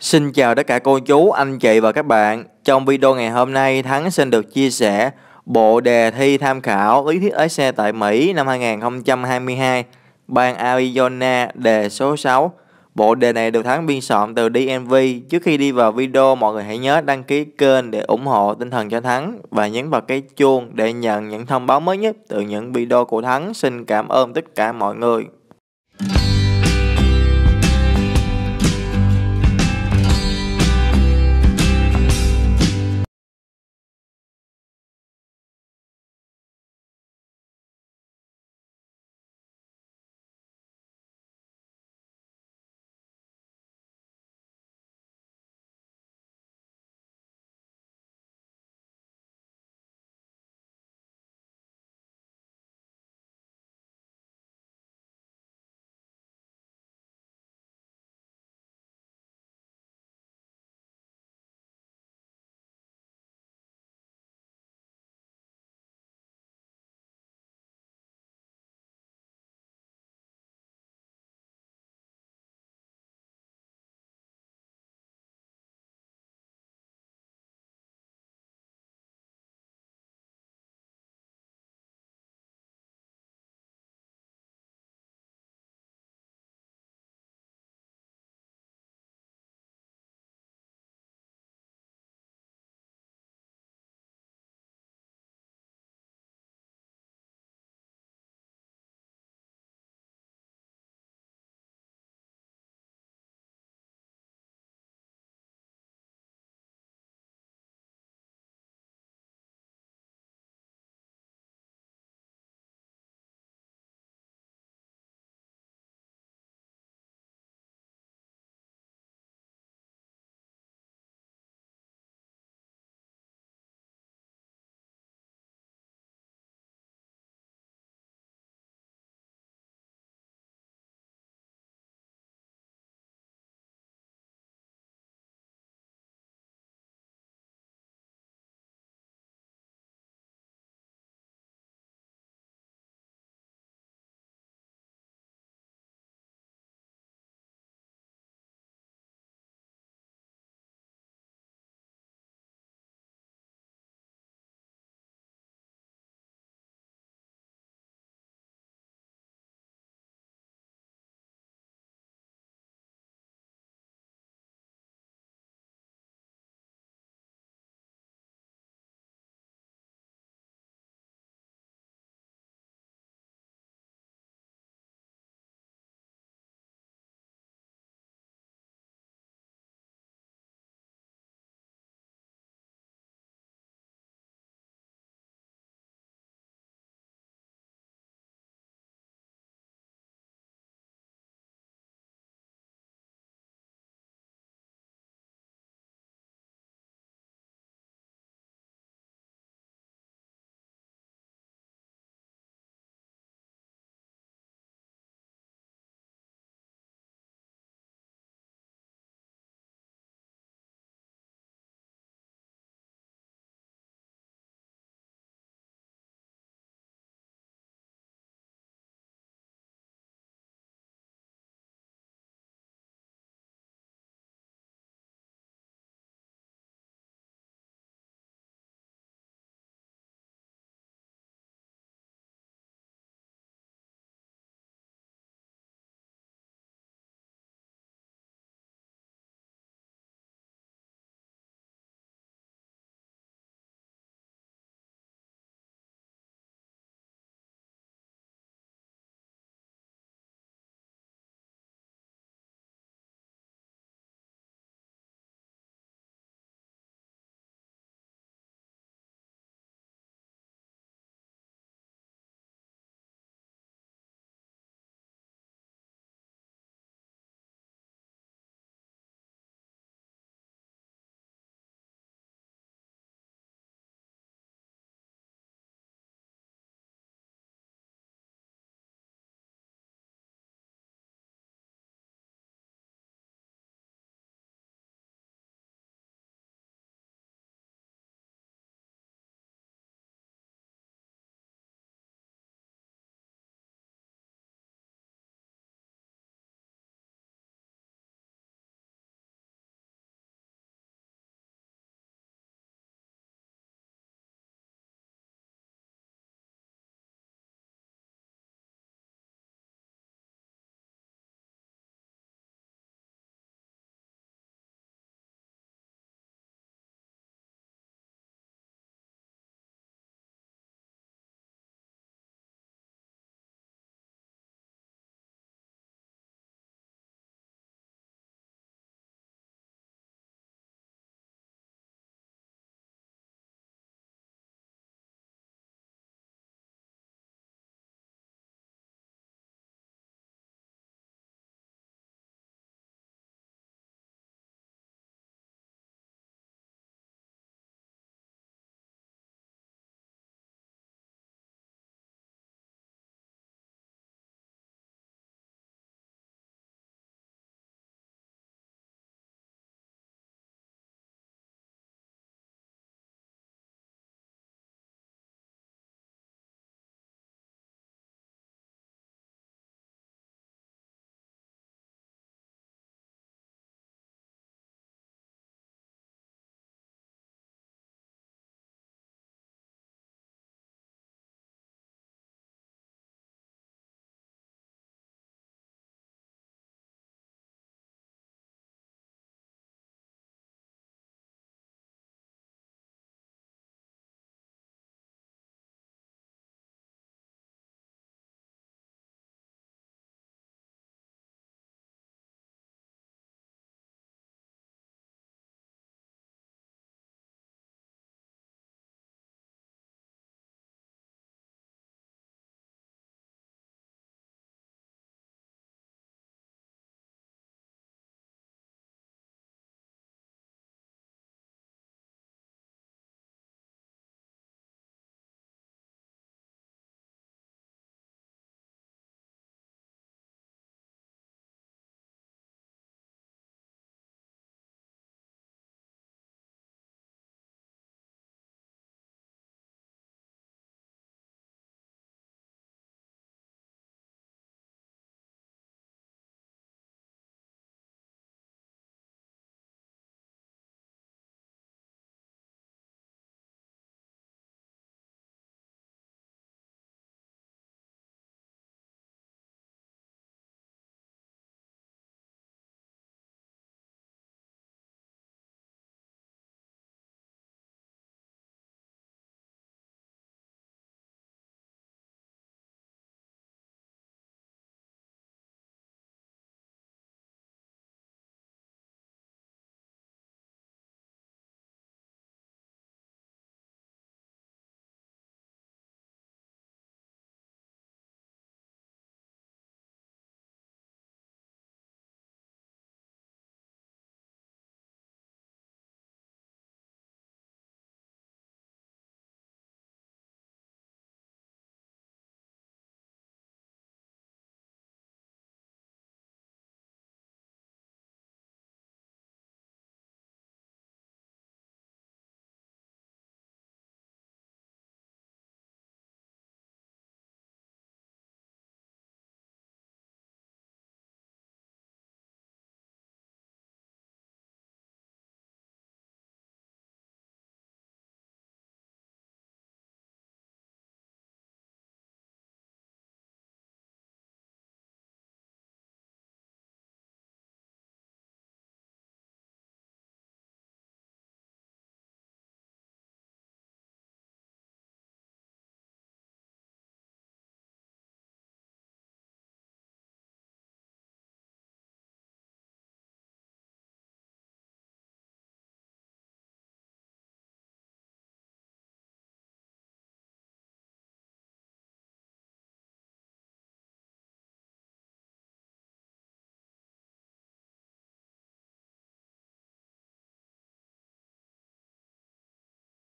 Xin chào tất cả cô chú, anh chị và các bạn. Trong video ngày hôm nay, Thắng xin được chia sẻ bộ đề thi tham khảo lý thuyết lái xe tại Mỹ năm 2022, bang Arizona, đề số 6. Bộ đề này được Thắng biên soạn từ DMV. Trước khi đi vào video, mọi người hãy nhớ đăng ký kênh để ủng hộ tinh thần cho Thắng và nhấn vào cái chuông để nhận những thông báo mới nhất từ những video của Thắng. Xin cảm ơn tất cả mọi người.